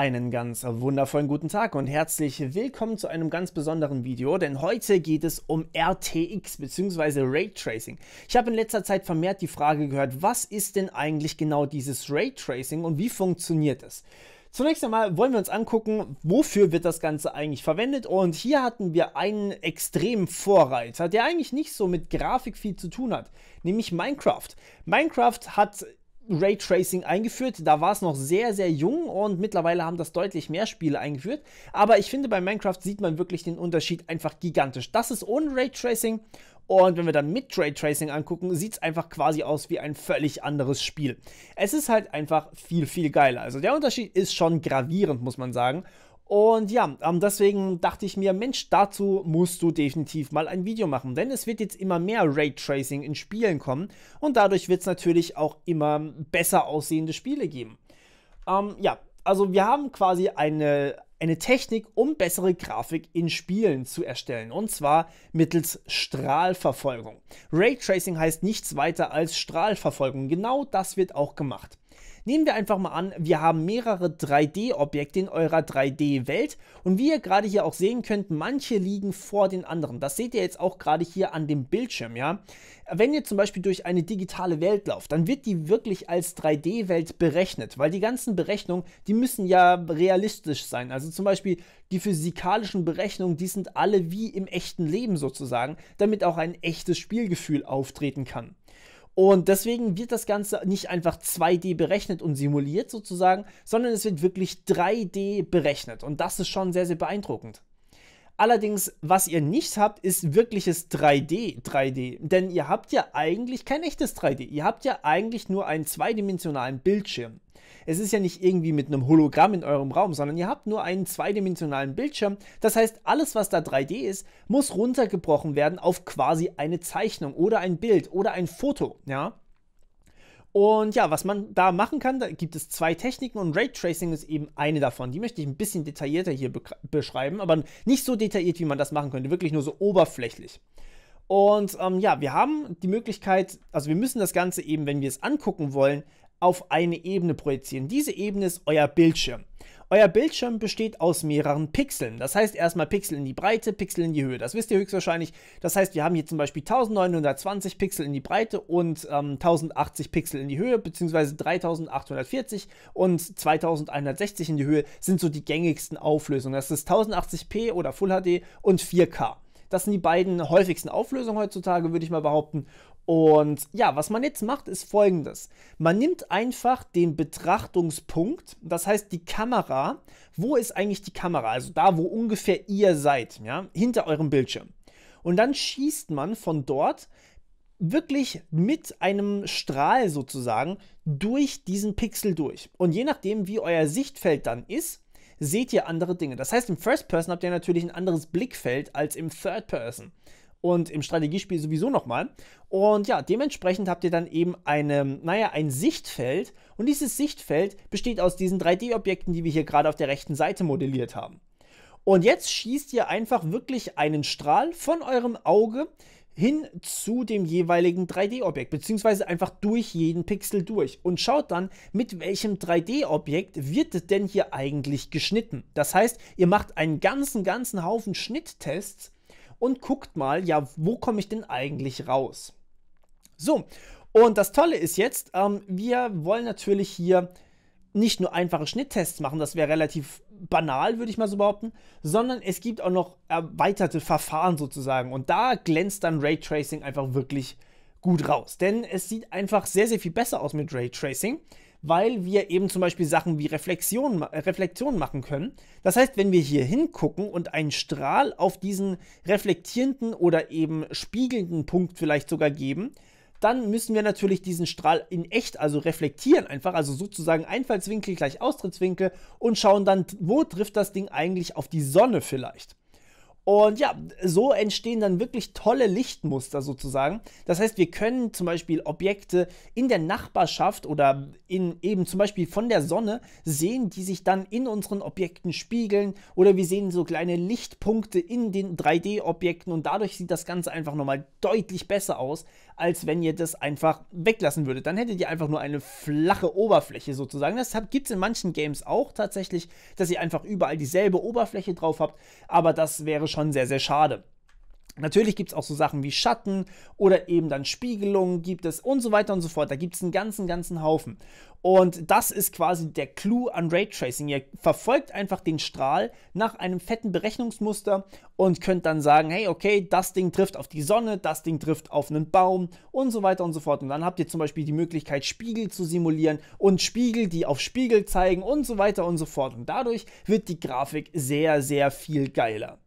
Einen ganz wundervollen guten Tag und herzlich willkommen zu einem ganz besonderen Video, denn heute geht es um RTX bzw. Raytracing. Ich habe in letzter Zeit vermehrt die Frage gehört, was ist denn eigentlich genau dieses Raytracing und wie funktioniert es? Zunächst einmal wollen wir uns angucken, wofür wird das Ganze eigentlich verwendet. Und hier hatten wir einen extremen Vorreiter, der eigentlich nicht so mit Grafik viel zu tun hat, nämlich Minecraft. Minecraft hat Raytracing eingeführt. Da war es noch sehr, sehr jung und mittlerweile haben das deutlich mehr Spiele eingeführt. Aber ich finde, bei Minecraft sieht man wirklich den Unterschied einfach gigantisch. Das ist ohne Raytracing und wenn wir dann mit Raytracing angucken, sieht es einfach quasi aus wie ein völlig anderes Spiel. Es ist halt einfach viel, viel geiler. Also der Unterschied ist schon gravierend, muss man sagen. Und ja, ähm, deswegen dachte ich mir, Mensch, dazu musst du definitiv mal ein Video machen, denn es wird jetzt immer mehr Raytracing in Spielen kommen und dadurch wird es natürlich auch immer besser aussehende Spiele geben. Ähm, ja, also wir haben quasi eine, eine Technik, um bessere Grafik in Spielen zu erstellen. Und zwar mittels Strahlverfolgung. Raytracing heißt nichts weiter als Strahlverfolgung. Genau das wird auch gemacht. Nehmen wir einfach mal an, wir haben mehrere 3D-Objekte in eurer 3D-Welt und wie ihr gerade hier auch sehen könnt, manche liegen vor den anderen. Das seht ihr jetzt auch gerade hier an dem Bildschirm, ja. Wenn ihr zum Beispiel durch eine digitale Welt lauft, dann wird die wirklich als 3D-Welt berechnet, weil die ganzen Berechnungen, die müssen ja realistisch sein. Also zum Beispiel die physikalischen Berechnungen, die sind alle wie im echten Leben sozusagen, damit auch ein echtes Spielgefühl auftreten kann. Und deswegen wird das Ganze nicht einfach 2D berechnet und simuliert sozusagen, sondern es wird wirklich 3D berechnet. Und das ist schon sehr, sehr beeindruckend. Allerdings, was ihr nicht habt, ist wirkliches 3D, 3D. Denn ihr habt ja eigentlich kein echtes 3D. Ihr habt ja eigentlich nur einen zweidimensionalen Bildschirm. Es ist ja nicht irgendwie mit einem Hologramm in eurem Raum, sondern ihr habt nur einen zweidimensionalen Bildschirm. Das heißt, alles, was da 3D ist, muss runtergebrochen werden auf quasi eine Zeichnung oder ein Bild oder ein Foto. Ja? Und ja, was man da machen kann, da gibt es zwei Techniken und Raytracing ist eben eine davon. Die möchte ich ein bisschen detaillierter hier be beschreiben, aber nicht so detailliert, wie man das machen könnte, wirklich nur so oberflächlich. Und ähm, ja, wir haben die Möglichkeit, also wir müssen das Ganze eben, wenn wir es angucken wollen, auf eine Ebene projizieren. Diese Ebene ist euer Bildschirm. Euer Bildschirm besteht aus mehreren Pixeln. Das heißt erstmal Pixel in die Breite, Pixel in die Höhe. Das wisst ihr höchstwahrscheinlich. Das heißt, wir haben hier zum Beispiel 1920 Pixel in die Breite und ähm, 1080 Pixel in die Höhe, beziehungsweise 3840 und 2160 in die Höhe sind so die gängigsten Auflösungen. Das ist 1080p oder Full HD und 4K. Das sind die beiden häufigsten Auflösungen heutzutage, würde ich mal behaupten. Und ja, was man jetzt macht, ist folgendes. Man nimmt einfach den Betrachtungspunkt, das heißt die Kamera. Wo ist eigentlich die Kamera? Also da, wo ungefähr ihr seid, ja, hinter eurem Bildschirm. Und dann schießt man von dort wirklich mit einem Strahl sozusagen durch diesen Pixel durch. Und je nachdem, wie euer Sichtfeld dann ist, seht ihr andere Dinge. Das heißt, im First Person habt ihr natürlich ein anderes Blickfeld als im Third Person und im Strategiespiel sowieso nochmal. Und ja, dementsprechend habt ihr dann eben eine, naja, ein Sichtfeld. Und dieses Sichtfeld besteht aus diesen 3D-Objekten, die wir hier gerade auf der rechten Seite modelliert haben. Und jetzt schießt ihr einfach wirklich einen Strahl von eurem Auge hin zu dem jeweiligen 3D-Objekt, beziehungsweise einfach durch jeden Pixel durch und schaut dann, mit welchem 3D-Objekt wird denn hier eigentlich geschnitten. Das heißt, ihr macht einen ganzen, ganzen Haufen Schnitttests, und guckt mal, ja, wo komme ich denn eigentlich raus? So, und das Tolle ist jetzt, ähm, wir wollen natürlich hier nicht nur einfache Schnitttests machen, das wäre relativ banal, würde ich mal so behaupten, sondern es gibt auch noch erweiterte Verfahren sozusagen. Und da glänzt dann Raytracing einfach wirklich gut raus. Denn es sieht einfach sehr, sehr viel besser aus mit Raytracing. Tracing weil wir eben zum Beispiel Sachen wie Reflexion, äh, Reflexion machen können. Das heißt, wenn wir hier hingucken und einen Strahl auf diesen reflektierenden oder eben spiegelnden Punkt vielleicht sogar geben, dann müssen wir natürlich diesen Strahl in echt, also reflektieren einfach, also sozusagen Einfallswinkel gleich Austrittswinkel und schauen dann, wo trifft das Ding eigentlich auf die Sonne vielleicht. Und ja, so entstehen dann wirklich tolle Lichtmuster sozusagen. Das heißt, wir können zum Beispiel Objekte in der Nachbarschaft oder in eben zum Beispiel von der Sonne sehen, die sich dann in unseren Objekten spiegeln. Oder wir sehen so kleine Lichtpunkte in den 3D-Objekten und dadurch sieht das Ganze einfach nochmal deutlich besser aus, als wenn ihr das einfach weglassen würdet. Dann hättet ihr einfach nur eine flache Oberfläche sozusagen. Das gibt es in manchen Games auch tatsächlich, dass ihr einfach überall dieselbe Oberfläche drauf habt, aber das wäre schon sehr, sehr schade. Natürlich gibt es auch so Sachen wie Schatten oder eben dann Spiegelungen gibt es und so weiter und so fort. Da gibt es einen ganzen, ganzen Haufen. Und das ist quasi der Clou an Raytracing. Ihr verfolgt einfach den Strahl nach einem fetten Berechnungsmuster und könnt dann sagen, hey, okay, das Ding trifft auf die Sonne, das Ding trifft auf einen Baum und so weiter und so fort. Und dann habt ihr zum Beispiel die Möglichkeit, Spiegel zu simulieren und Spiegel, die auf Spiegel zeigen und so weiter und so fort. Und dadurch wird die Grafik sehr, sehr viel geiler.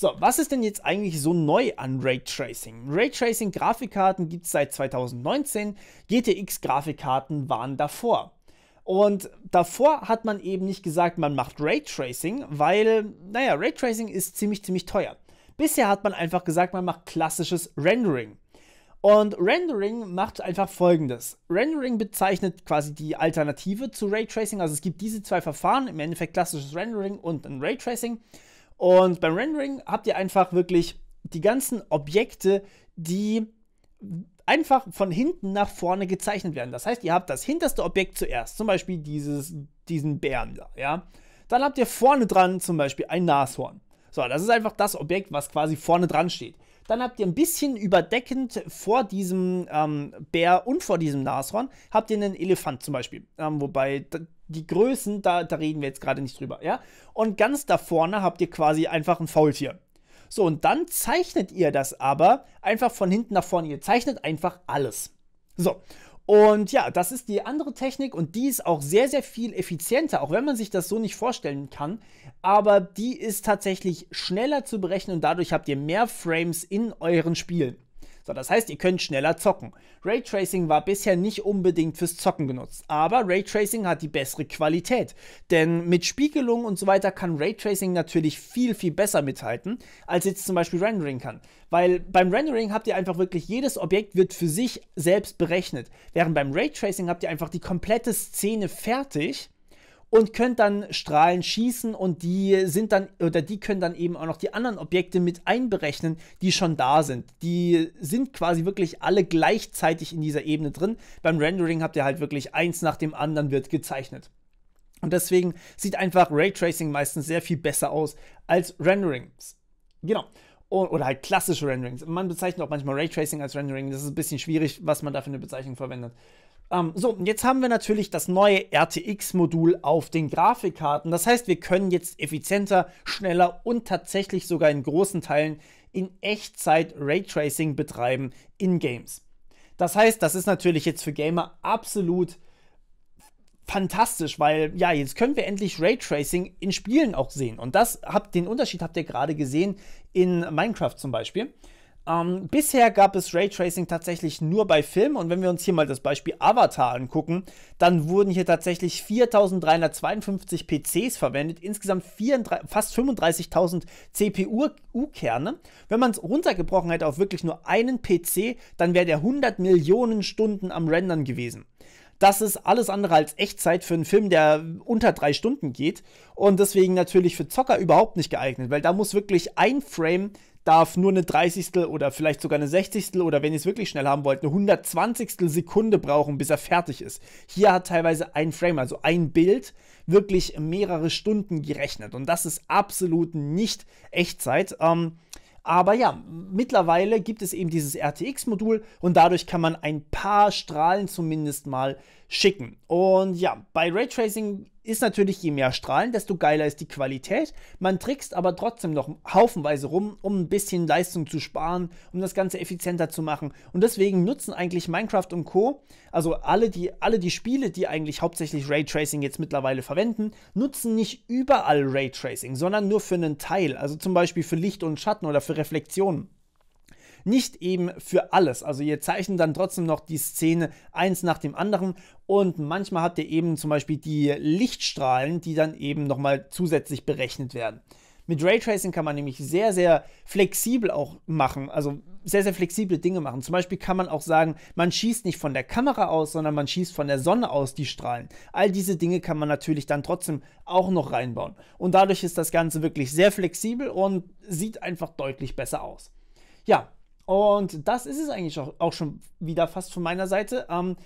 So, was ist denn jetzt eigentlich so neu an Raytracing? Raytracing-Grafikkarten gibt es seit 2019, GTX-Grafikkarten waren davor. Und davor hat man eben nicht gesagt, man macht Raytracing, weil, naja, Raytracing ist ziemlich, ziemlich teuer. Bisher hat man einfach gesagt, man macht klassisches Rendering. Und Rendering macht einfach folgendes. Rendering bezeichnet quasi die Alternative zu Raytracing. Also es gibt diese zwei Verfahren, im Endeffekt klassisches Rendering und ein Raytracing. Und beim Rendering habt ihr einfach wirklich die ganzen Objekte, die einfach von hinten nach vorne gezeichnet werden. Das heißt, ihr habt das hinterste Objekt zuerst, zum Beispiel dieses, diesen Bären da, ja. Dann habt ihr vorne dran zum Beispiel ein Nashorn. So, das ist einfach das Objekt, was quasi vorne dran steht. Dann habt ihr ein bisschen überdeckend vor diesem ähm, Bär und vor diesem Nashorn habt ihr einen Elefant zum Beispiel. Ähm, wobei die Größen, da, da reden wir jetzt gerade nicht drüber, ja. Und ganz da vorne habt ihr quasi einfach ein Faultier. So, und dann zeichnet ihr das aber einfach von hinten nach vorne. Ihr zeichnet einfach alles. So, und ja, das ist die andere Technik und die ist auch sehr, sehr viel effizienter, auch wenn man sich das so nicht vorstellen kann. Aber die ist tatsächlich schneller zu berechnen und dadurch habt ihr mehr Frames in euren Spielen. So, das heißt, ihr könnt schneller zocken. Raytracing war bisher nicht unbedingt fürs Zocken genutzt, aber Raytracing hat die bessere Qualität. Denn mit Spiegelung und so weiter kann Raytracing natürlich viel, viel besser mithalten, als jetzt zum Beispiel Rendering kann. Weil beim Rendering habt ihr einfach wirklich jedes Objekt wird für sich selbst berechnet. Während beim Raytracing habt ihr einfach die komplette Szene fertig und könnt dann Strahlen schießen und die sind dann oder die können dann eben auch noch die anderen Objekte mit einberechnen, die schon da sind. Die sind quasi wirklich alle gleichzeitig in dieser Ebene drin. Beim Rendering habt ihr halt wirklich eins nach dem anderen wird gezeichnet. Und deswegen sieht einfach Raytracing meistens sehr viel besser aus als Renderings. Genau oder halt klassische Renderings. Man bezeichnet auch manchmal Raytracing als Rendering. Das ist ein bisschen schwierig, was man da für eine Bezeichnung verwendet. Ähm, so, jetzt haben wir natürlich das neue RTX-Modul auf den Grafikkarten. Das heißt, wir können jetzt effizienter, schneller und tatsächlich sogar in großen Teilen in Echtzeit Raytracing betreiben in Games. Das heißt, das ist natürlich jetzt für Gamer absolut fantastisch, weil ja, jetzt können wir endlich Raytracing in Spielen auch sehen. Und das habt, den Unterschied habt ihr gerade gesehen in Minecraft zum Beispiel. Ähm, bisher gab es Raytracing tatsächlich nur bei Filmen und wenn wir uns hier mal das Beispiel Avatar angucken, dann wurden hier tatsächlich 4352 PCs verwendet, insgesamt 34, fast 35.000 CPU-Kerne. Wenn man es runtergebrochen hätte auf wirklich nur einen PC, dann wäre der 100 Millionen Stunden am Rendern gewesen. Das ist alles andere als Echtzeit für einen Film, der unter drei Stunden geht und deswegen natürlich für Zocker überhaupt nicht geeignet, weil da muss wirklich ein Frame darf nur eine 30. oder vielleicht sogar eine 60. oder wenn ihr es wirklich schnell haben wollt, eine 120. Sekunde brauchen, bis er fertig ist. Hier hat teilweise ein Frame, also ein Bild, wirklich mehrere Stunden gerechnet. Und das ist absolut nicht Echtzeit. Ähm, aber ja, mittlerweile gibt es eben dieses RTX-Modul und dadurch kann man ein paar Strahlen zumindest mal schicken. Und ja, bei Raytracing ist natürlich, je mehr Strahlen, desto geiler ist die Qualität. Man trickst aber trotzdem noch haufenweise rum, um ein bisschen Leistung zu sparen, um das Ganze effizienter zu machen. Und deswegen nutzen eigentlich Minecraft und Co., also alle die, alle die Spiele, die eigentlich hauptsächlich Raytracing jetzt mittlerweile verwenden, nutzen nicht überall Raytracing, sondern nur für einen Teil. Also zum Beispiel für Licht und Schatten oder für Reflexionen. Nicht eben für alles. Also ihr zeichnet dann trotzdem noch die Szene eins nach dem anderen und manchmal habt ihr eben zum Beispiel die Lichtstrahlen, die dann eben nochmal zusätzlich berechnet werden. Mit Raytracing kann man nämlich sehr, sehr flexibel auch machen, also sehr, sehr flexible Dinge machen. Zum Beispiel kann man auch sagen, man schießt nicht von der Kamera aus, sondern man schießt von der Sonne aus die Strahlen. All diese Dinge kann man natürlich dann trotzdem auch noch reinbauen. Und dadurch ist das Ganze wirklich sehr flexibel und sieht einfach deutlich besser aus. Ja, und das ist es eigentlich auch, auch schon wieder fast von meiner Seite. Ähm,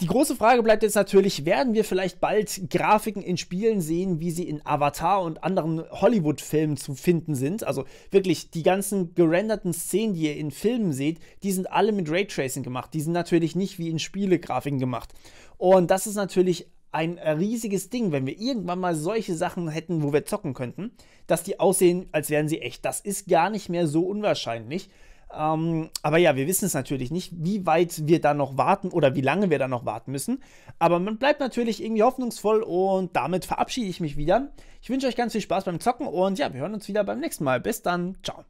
die große Frage bleibt jetzt natürlich, werden wir vielleicht bald Grafiken in Spielen sehen, wie sie in Avatar und anderen Hollywood-Filmen zu finden sind? Also wirklich, die ganzen gerenderten Szenen, die ihr in Filmen seht, die sind alle mit Raytracing gemacht. Die sind natürlich nicht wie in Spiele Grafiken gemacht. Und das ist natürlich ein riesiges Ding, wenn wir irgendwann mal solche Sachen hätten, wo wir zocken könnten, dass die aussehen, als wären sie echt. Das ist gar nicht mehr so unwahrscheinlich. Ähm, aber ja, wir wissen es natürlich nicht, wie weit wir da noch warten oder wie lange wir da noch warten müssen. Aber man bleibt natürlich irgendwie hoffnungsvoll und damit verabschiede ich mich wieder. Ich wünsche euch ganz viel Spaß beim Zocken und ja, wir hören uns wieder beim nächsten Mal. Bis dann, ciao.